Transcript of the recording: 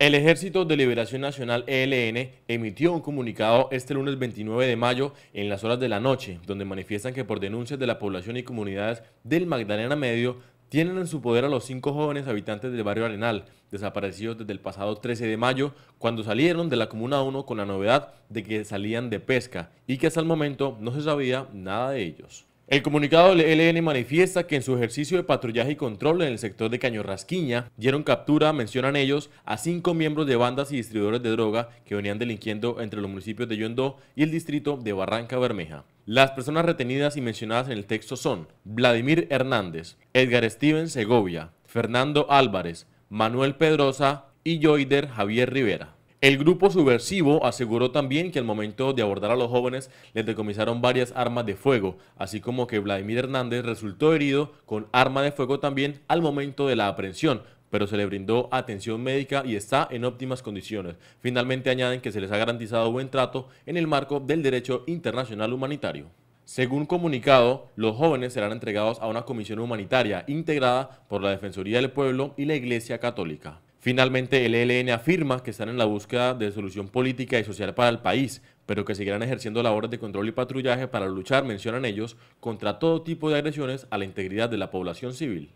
El Ejército de Liberación Nacional ELN emitió un comunicado este lunes 29 de mayo en las horas de la noche, donde manifiestan que por denuncias de la población y comunidades del Magdalena Medio tienen en su poder a los cinco jóvenes habitantes del barrio Arenal, desaparecidos desde el pasado 13 de mayo, cuando salieron de la Comuna 1 con la novedad de que salían de pesca y que hasta el momento no se sabía nada de ellos. El comunicado del ELN manifiesta que en su ejercicio de patrullaje y control en el sector de Caño dieron captura, mencionan ellos, a cinco miembros de bandas y distribuidores de droga que venían delinquiendo entre los municipios de Yondó y el distrito de Barranca Bermeja. Las personas retenidas y mencionadas en el texto son Vladimir Hernández, Edgar Steven Segovia, Fernando Álvarez, Manuel Pedrosa y Joider Javier Rivera. El grupo subversivo aseguró también que al momento de abordar a los jóvenes les decomisaron varias armas de fuego, así como que Vladimir Hernández resultó herido con arma de fuego también al momento de la aprehensión, pero se le brindó atención médica y está en óptimas condiciones. Finalmente añaden que se les ha garantizado buen trato en el marco del derecho internacional humanitario. Según comunicado, los jóvenes serán entregados a una comisión humanitaria integrada por la Defensoría del Pueblo y la Iglesia Católica. Finalmente, el ELN afirma que están en la búsqueda de solución política y social para el país, pero que seguirán ejerciendo labores de control y patrullaje para luchar, mencionan ellos, contra todo tipo de agresiones a la integridad de la población civil.